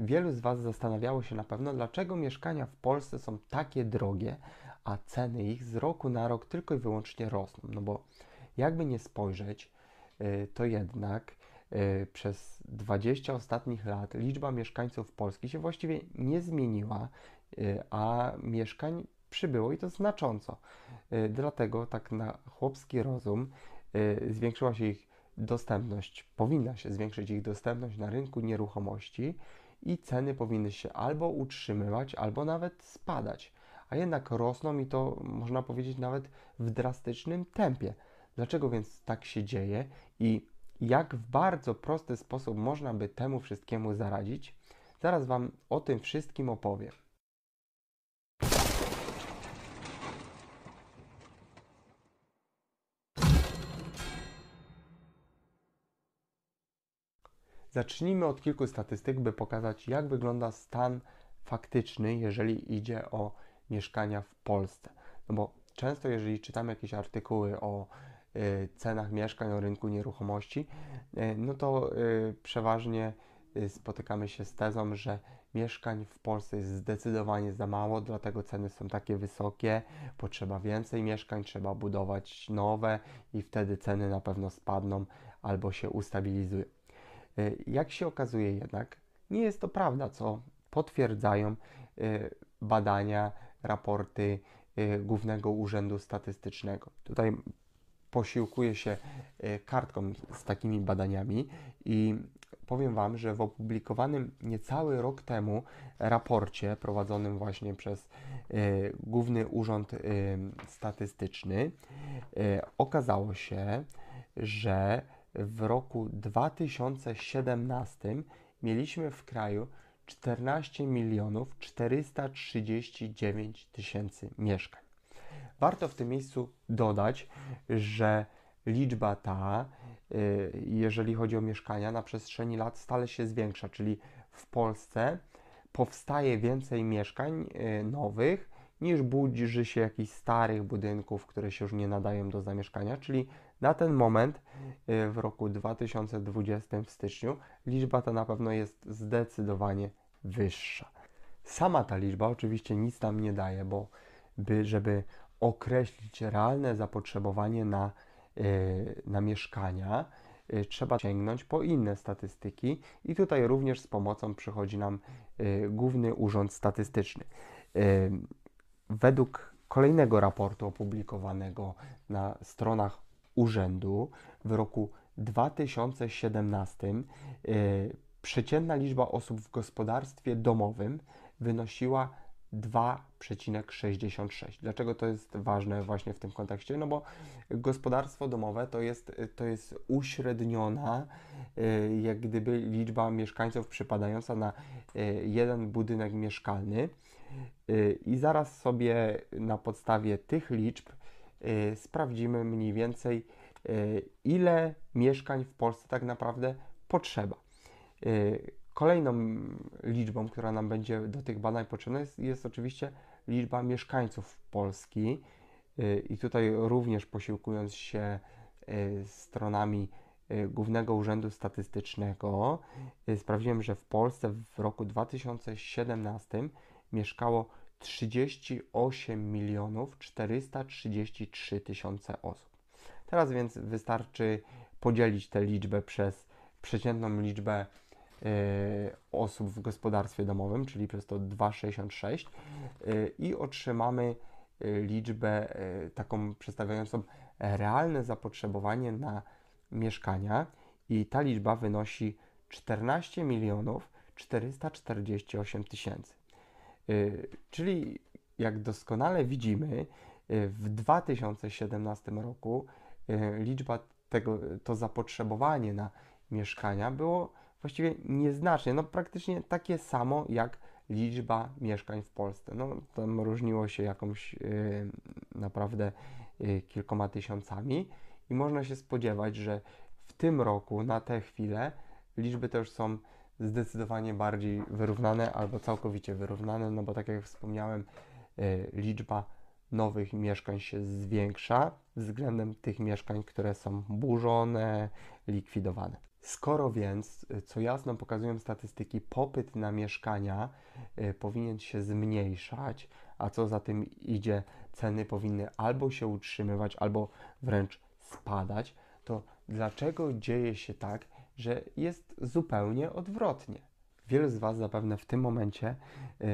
Wielu z Was zastanawiało się na pewno, dlaczego mieszkania w Polsce są takie drogie, a ceny ich z roku na rok tylko i wyłącznie rosną. No bo jakby nie spojrzeć, y, to jednak y, przez 20 ostatnich lat liczba mieszkańców Polski się właściwie nie zmieniła, y, a mieszkań przybyło i to znacząco. Dlatego tak na chłopski rozum zwiększyła się ich dostępność, powinna się zwiększyć ich dostępność na rynku nieruchomości i ceny powinny się albo utrzymywać, albo nawet spadać. A jednak rosną i to można powiedzieć nawet w drastycznym tempie. Dlaczego więc tak się dzieje i jak w bardzo prosty sposób można by temu wszystkiemu zaradzić? Zaraz Wam o tym wszystkim opowiem. Zacznijmy od kilku statystyk, by pokazać, jak wygląda stan faktyczny, jeżeli idzie o mieszkania w Polsce. No bo często, jeżeli czytamy jakieś artykuły o y, cenach mieszkań, o rynku nieruchomości, y, no to y, przeważnie spotykamy się z tezą, że mieszkań w Polsce jest zdecydowanie za mało, dlatego ceny są takie wysokie, potrzeba więcej mieszkań, trzeba budować nowe i wtedy ceny na pewno spadną albo się ustabilizują. E, jak się okazuje jednak, nie jest to prawda, co potwierdzają e, badania, raporty e, Głównego Urzędu Statystycznego. Tutaj posiłkuję się kartką z takimi badaniami i powiem Wam, że w opublikowanym niecały rok temu raporcie prowadzonym właśnie przez Główny Urząd Statystyczny okazało się, że w roku 2017 mieliśmy w kraju 14 milionów 439 tysięcy mieszkań. Warto w tym miejscu dodać, że liczba ta, y, jeżeli chodzi o mieszkania, na przestrzeni lat stale się zwiększa, czyli w Polsce powstaje więcej mieszkań y, nowych niż budzi się jakichś starych budynków, które się już nie nadają do zamieszkania, czyli na ten moment y, w roku 2020 w styczniu liczba ta na pewno jest zdecydowanie wyższa. Sama ta liczba oczywiście nic nam nie daje, bo by, żeby określić realne zapotrzebowanie na, y, na mieszkania, y, trzeba sięgnąć po inne statystyki i tutaj również z pomocą przychodzi nam Główny Urząd Statystyczny. Według kolejnego raportu opublikowanego na stronach urzędu w roku 2017 e, przeciętna liczba osób w gospodarstwie domowym wynosiła 2,66. Dlaczego to jest ważne właśnie w tym kontekście? No bo gospodarstwo domowe to jest, to jest uśredniona e, jak gdyby liczba mieszkańców przypadająca na e, jeden budynek mieszkalny. I zaraz sobie na podstawie tych liczb Y, sprawdzimy mniej więcej, y, ile mieszkań w Polsce tak naprawdę potrzeba. Y, kolejną liczbą, która nam będzie do tych badań potrzebna, jest, jest oczywiście liczba mieszkańców Polski. I tutaj również posiłkując się stronami Głównego Urzędu Statystycznego, sprawdziłem, że w Polsce w roku 2017 mieszkało 38 milionów 433 tysiące osób. Teraz więc wystarczy podzielić tę liczbę przez przeciętną liczbę y, osób w gospodarstwie domowym, czyli przez to 2,66 y, i otrzymamy y, liczbę y, taką przedstawiającą realne zapotrzebowanie na mieszkania i ta liczba wynosi 14 milionów 448 tysięcy. Y, czyli jak doskonale widzimy, y, w 2017 roku y, liczba tego, to zapotrzebowanie na mieszkania było właściwie nieznacznie, no praktycznie takie samo jak liczba mieszkań w Polsce. No tam różniło się jakąś naprawdę kilkoma tysiącami i można się spodziewać, że w tym roku na tę chwilę liczby też są zdecydowanie bardziej wyrównane albo całkowicie wyrównane, no bo tak jak wspomniałem, e, liczba nowych mieszkań się zwiększa względem tych mieszkań, które są burzone, likwidowane. Skoro więc, e, co jasno pokazują statystyki, popyt na mieszkania e, powinien się zmniejszać, a co za tym idzie, ceny powinny albo się utrzymywać, albo wręcz spadać, to dlaczego dzieje się tak, że jest zupełnie odwrotnie. Wielu z Was zapewne w tym momencie yy,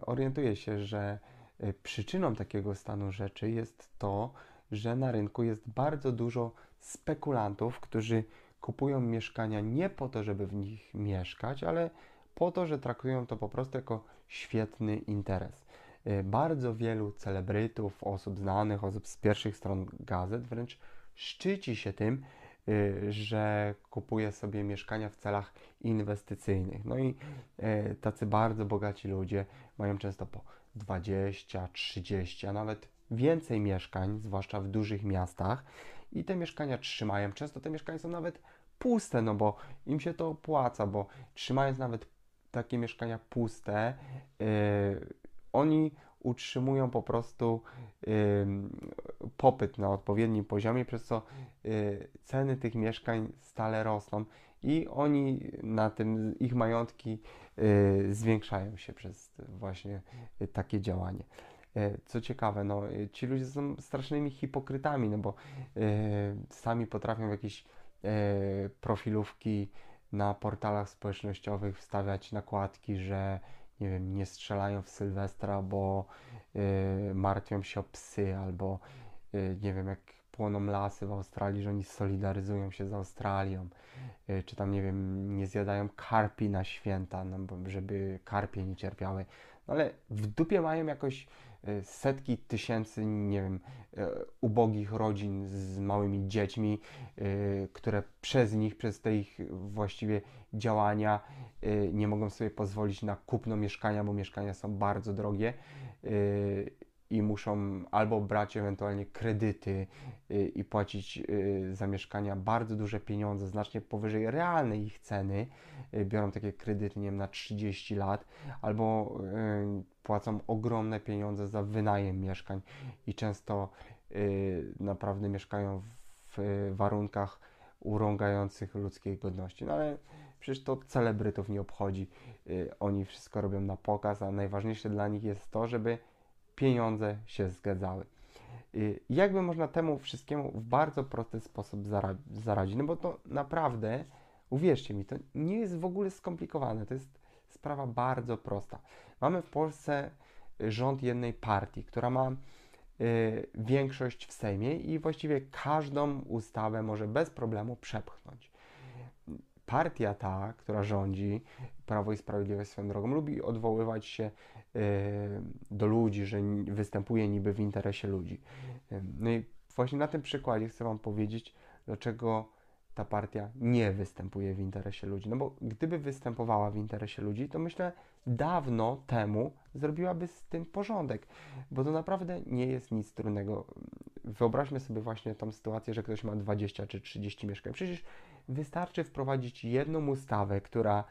orientuje się, że y, przyczyną takiego stanu rzeczy jest to, że na rynku jest bardzo dużo spekulantów, którzy kupują mieszkania nie po to, żeby w nich mieszkać, ale po to, że traktują to po prostu jako świetny interes. Y, bardzo wielu celebrytów, osób znanych, osób z pierwszych stron gazet wręcz szczyci się tym, Y, że kupuje sobie mieszkania w celach inwestycyjnych. No i y, tacy bardzo bogaci ludzie mają często po 20, 30, a nawet więcej mieszkań, zwłaszcza w dużych miastach, i te mieszkania trzymają. Często te mieszkania są nawet puste, no bo im się to opłaca, bo trzymając nawet takie mieszkania puste, yy, oni utrzymują po prostu popyt na odpowiednim poziomie, przez co y, ceny tych mieszkań stale rosną i oni na tym, ich majątki y, zwiększają się przez właśnie takie działanie. Y, co ciekawe, no, ci ludzie są strasznymi hipokrytami, no bo sami potrafią jakieś profilówki na portalach społecznościowych wstawiać nakładki, że nie wiem, nie strzelają w Sylwestra, bo y, martwią się o psy, albo y, nie wiem, jak płoną lasy w Australii, że oni solidaryzują się z Australią, y, czy tam, nie wiem, nie zjadają karpi na święta, no, żeby karpie nie cierpiały. No ale w dupie mają jakoś Y, setki tysięcy, nie wiem, y, ubogich rodzin z małymi dziećmi, y, które przez nich, przez te ich właściwie działania nie mogą sobie pozwolić na kupno mieszkania, bo mieszkania są bardzo drogie i muszą albo brać ewentualnie kredyty y, i płacić y, za mieszkania bardzo duże pieniądze, znacznie powyżej realnej ich ceny, y, biorą takie kredyty, nie wiem, na 30 lat, albo płacą ogromne pieniądze za wynajem mieszkań i często naprawdę mieszkają w warunkach urągających ludzkiej godności. No ale przecież to celebrytów nie obchodzi. Oni wszystko robią na pokaz, a najważniejsze dla nich jest to, żeby pieniądze się zgadzały. Y, jakby można temu wszystkiemu w bardzo prosty sposób zaradzić? No bo to naprawdę, uwierzcie mi, to nie jest w ogóle skomplikowane. To jest sprawa bardzo prosta. Mamy w Polsce rząd jednej partii, która ma y, większość w Sejmie i właściwie każdą ustawę może bez problemu przepchnąć partia ta, która rządzi, Prawo i Sprawiedliwość swoją drogą, lubi odwoływać się e, do ludzi, że występuje niby w interesie ludzi. E, no i właśnie na tym przykładzie chcę Wam powiedzieć, dlaczego ta partia nie występuje w interesie ludzi. No bo gdyby występowała w interesie ludzi, to myślę dawno temu zrobiłaby z tym porządek, bo to naprawdę nie jest nic trudnego. Wyobraźmy sobie właśnie tą sytuację, że ktoś ma 20 czy 30 mieszkań. Przecież Wystarczy wprowadzić jedną ustawę, która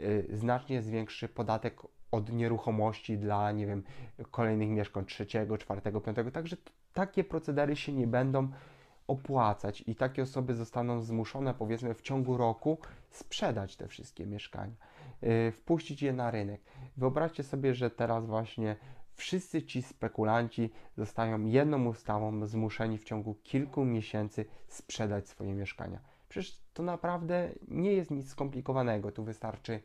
y, znacznie zwiększy podatek od nieruchomości dla, nie wiem, kolejnych mieszkań trzeciego, czwartego, piątego. Także takie procedery się nie będą opłacać i takie osoby zostaną zmuszone, powiedzmy, w ciągu roku sprzedać te wszystkie mieszkania, y, wpuścić je na rynek. Wyobraźcie sobie, że teraz właśnie wszyscy ci spekulanci zostają jedną ustawą zmuszeni w ciągu kilku miesięcy sprzedać swoje mieszkania. Przecież to naprawdę nie jest nic skomplikowanego. Tu wystarczy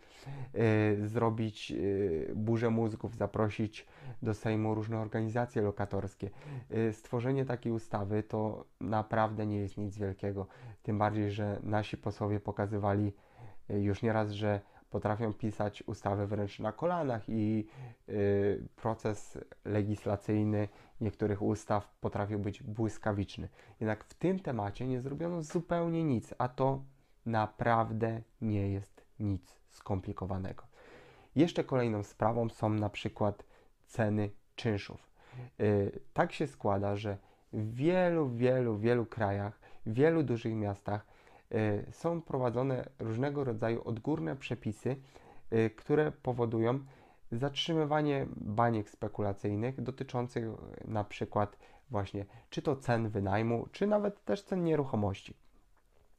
y, zrobić y, burzę mózgów, zaprosić do Sejmu różne organizacje lokatorskie. Y, stworzenie takiej ustawy to naprawdę nie jest nic wielkiego. Tym bardziej, że nasi posłowie pokazywali y, już nieraz, że potrafią pisać ustawy wręcz na kolanach i y, proces legislacyjny niektórych ustaw potrafił być błyskawiczny. Jednak w tym temacie nie zrobiono zupełnie nic, a to naprawdę nie jest nic skomplikowanego. Jeszcze kolejną sprawą są na przykład ceny czynszów. Y, tak się składa, że w wielu, wielu, wielu krajach, w wielu dużych miastach Y, są prowadzone różnego rodzaju odgórne przepisy, y, które powodują zatrzymywanie baniek spekulacyjnych dotyczących y, na przykład właśnie czy to cen wynajmu, czy nawet też cen nieruchomości.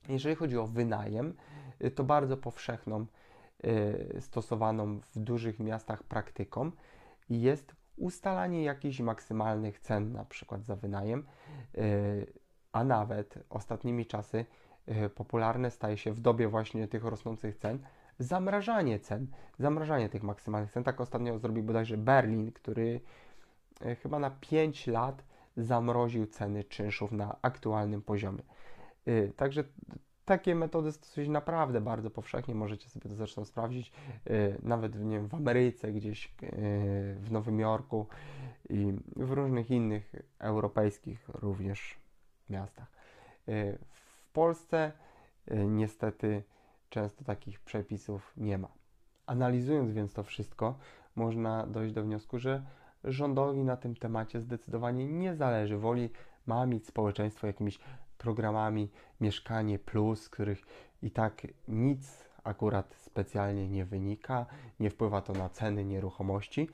Jeżeli chodzi o wynajem, to bardzo powszechną stosowaną w dużych miastach praktyką jest ustalanie jakichś maksymalnych cen, na przykład za wynajem, a nawet ostatnimi czasy E, popularne staje się w dobie właśnie tych rosnących cen zamrażanie cen, zamrażanie tych maksymalnych cen. Tak ostatnio zrobił bodajże Berlin, który e, chyba na 5 lat zamroził ceny czynszów na aktualnym poziomie. E, także takie metody stosuje się naprawdę bardzo powszechnie, możecie sobie to zresztą sprawdzić, nawet nie wiem, w Ameryce, gdzieś w Nowym Jorku i w różnych innych europejskich również miastach. Polsce e, niestety często takich przepisów nie ma. Analizując więc to wszystko, można dojść do wniosku, że rządowi na tym temacie zdecydowanie nie zależy. Woli mamić społeczeństwo jakimiś programami Mieszkanie Plus, których i tak nic akurat specjalnie nie wynika, nie wpływa to na ceny nieruchomości.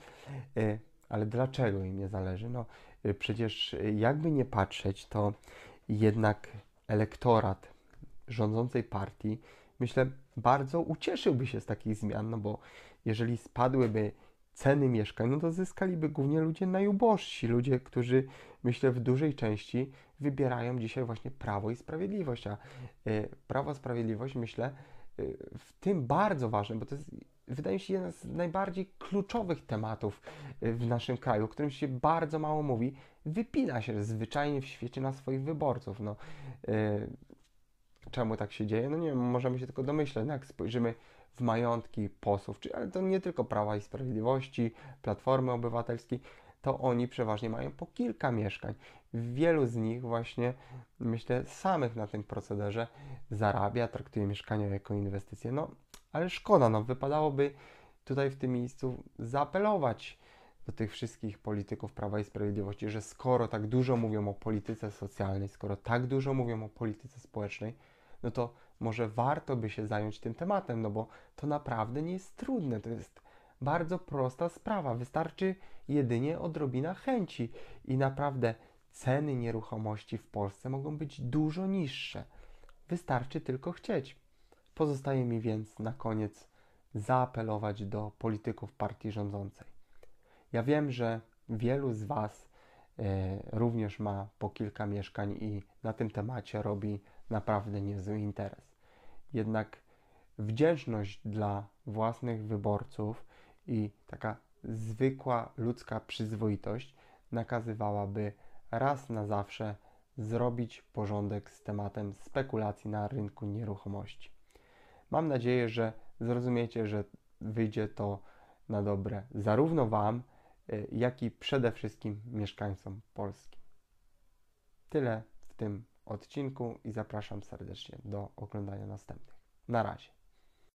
E, ale dlaczego im nie zależy? No e, przecież jakby nie patrzeć, to jednak elektorat rządzącej partii, myślę, bardzo ucieszyłby się z takich zmian, no bo jeżeli spadłyby ceny mieszkań, no to zyskaliby głównie ludzie najubożsi, ludzie, którzy myślę w dużej części wybierają dzisiaj właśnie Prawo i Sprawiedliwość, a y, Prawo i Sprawiedliwość myślę y, w tym bardzo ważne, bo to jest wydaje mi się, jeden z najbardziej kluczowych tematów y, w naszym kraju, o którym się bardzo mało mówi, wypina się zwyczajnie w świecie na swoich wyborców. No, y, czemu tak się dzieje? No nie wiem, możemy się tylko domyślać. No, jak spojrzymy w majątki posłów, czy, ale to nie tylko Prawa i Sprawiedliwości, Platformy Obywatelskiej, to oni przeważnie mają po kilka mieszkań. Wielu z nich właśnie, myślę, samych na tym procederze zarabia, traktuje mieszkania jako inwestycje. No, ale szkoda, no wypadałoby tutaj w tym miejscu zaapelować do tych wszystkich polityków Prawa i Sprawiedliwości, że skoro tak dużo mówią o polityce socjalnej, skoro tak dużo mówią o polityce społecznej, no to może warto by się zająć tym tematem, no bo to naprawdę nie jest trudne, to jest bardzo prosta sprawa. Wystarczy jedynie odrobina chęci i naprawdę ceny nieruchomości w Polsce mogą być dużo niższe. Wystarczy tylko chcieć. Pozostaje mi więc na koniec zaapelować do polityków partii rządzącej. Ja wiem, że wielu z Was e, również ma po kilka mieszkań i na tym temacie robi naprawdę niezły interes. Jednak wdzięczność dla własnych wyborców i taka zwykła ludzka przyzwoitość nakazywałaby raz na zawsze zrobić porządek z tematem spekulacji na rynku nieruchomości. Mam nadzieję, że zrozumiecie, że wyjdzie to na dobre zarówno Wam, e, jak i przede wszystkim mieszkańcom Polski. Tyle w tym odcinku i zapraszam serdecznie do oglądania następnych. Na razie.